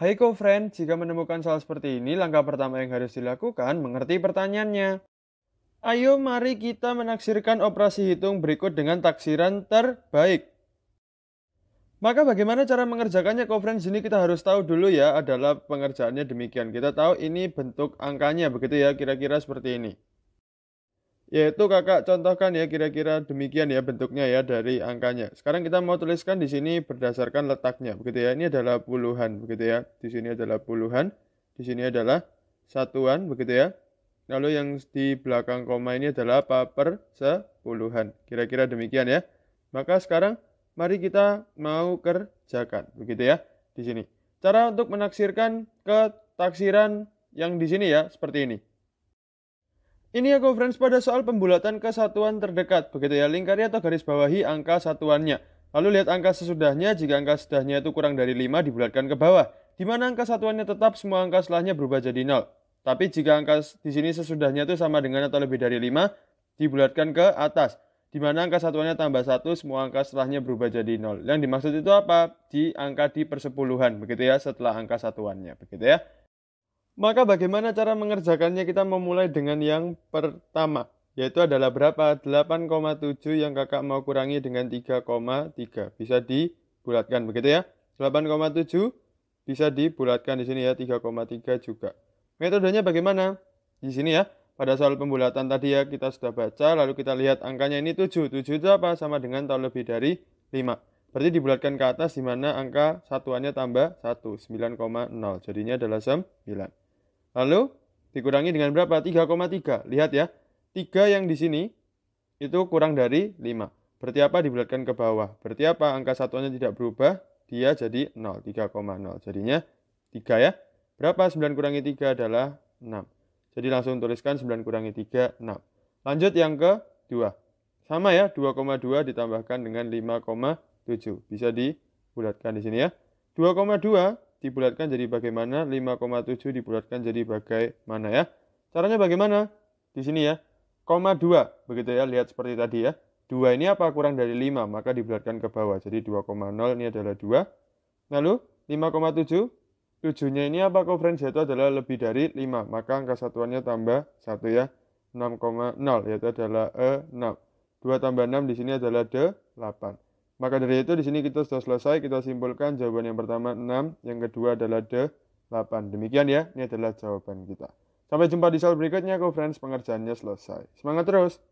Hai co-friend, jika menemukan soal seperti ini, langkah pertama yang harus dilakukan mengerti pertanyaannya. Ayo mari kita menaksirkan operasi hitung berikut dengan taksiran terbaik. Maka bagaimana cara mengerjakannya co-friend Ini kita harus tahu dulu ya adalah pengerjaannya demikian. Kita tahu ini bentuk angkanya begitu ya kira-kira seperti ini. Yaitu kakak contohkan ya kira-kira demikian ya bentuknya ya dari angkanya. Sekarang kita mau tuliskan di sini berdasarkan letaknya begitu ya. Ini adalah puluhan begitu ya. Di sini adalah puluhan, di sini adalah satuan begitu ya. Lalu yang di belakang koma ini adalah apa? Per sepuluhan. Kira-kira demikian ya. Maka sekarang mari kita mau kerjakan. Begitu ya di sini. Cara untuk menaksirkan ke taksiran yang di sini ya seperti ini. Ini ya conference pada soal pembulatan kesatuan terdekat, begitu ya, lingkari atau garis bawahi angka satuannya. Lalu lihat angka sesudahnya, jika angka sesudahnya itu kurang dari 5 dibulatkan ke bawah, di mana angka satuannya tetap semua angka setelahnya berubah jadi 0. Tapi jika angka di sini sesudahnya itu sama dengan atau lebih dari 5, dibulatkan ke atas, di mana angka satuannya tambah satu, semua angka setelahnya berubah jadi 0. Yang dimaksud itu apa? Di angka di persepuluhan, begitu ya, setelah angka satuannya, begitu ya. Maka bagaimana cara mengerjakannya? Kita memulai dengan yang pertama, yaitu adalah berapa? 8,7 yang kakak mau kurangi dengan 3,3. Bisa dibulatkan begitu ya. 8,7 bisa dibulatkan di sini ya, 3,3 juga. Metodenya bagaimana? Di sini ya, pada soal pembulatan tadi ya kita sudah baca, lalu kita lihat angkanya ini 7. 7 itu apa? Sama dengan atau lebih dari 5. Berarti dibulatkan ke atas di mana angka satuannya tambah 1, 9,0. Jadinya adalah 9. Lalu dikurangi dengan berapa? 3,3. Lihat ya, 3 yang di sini itu kurang dari 5. Berarti apa? Dibulatkan ke bawah. Berarti apa? Angka satuannya tidak berubah, dia jadi 0, 3,0. Jadinya 3 ya. Berapa 9 kurangi 3 adalah 6. Jadi langsung tuliskan 9 kurangi 3, 6. Lanjut yang ke 2. Sama ya, 2,2 ditambahkan dengan 5,7. Bisa dibulatkan di sini ya. 2,2 dibulatkan jadi bagaimana, 5,7 dibulatkan jadi bagaimana ya. Caranya bagaimana? Di sini ya, koma 2, begitu ya, lihat seperti tadi ya. 2 ini apa? Kurang dari 5, maka dibulatkan ke bawah. Jadi 2,0 ini adalah 2. Lalu 5,7, 7-nya ini apa? Kovaren yaitu adalah lebih dari 5, maka angka satuannya tambah 1 ya. 6,0 yaitu adalah 6 2 tambah 6 di sini adalah 8 maka dari itu di sini kita sudah selesai, kita simpulkan jawaban yang pertama 6, yang kedua adalah D, 8. Demikian ya, ini adalah jawaban kita. Sampai jumpa di soal berikutnya, kau friends, pengerjaannya selesai. Semangat terus!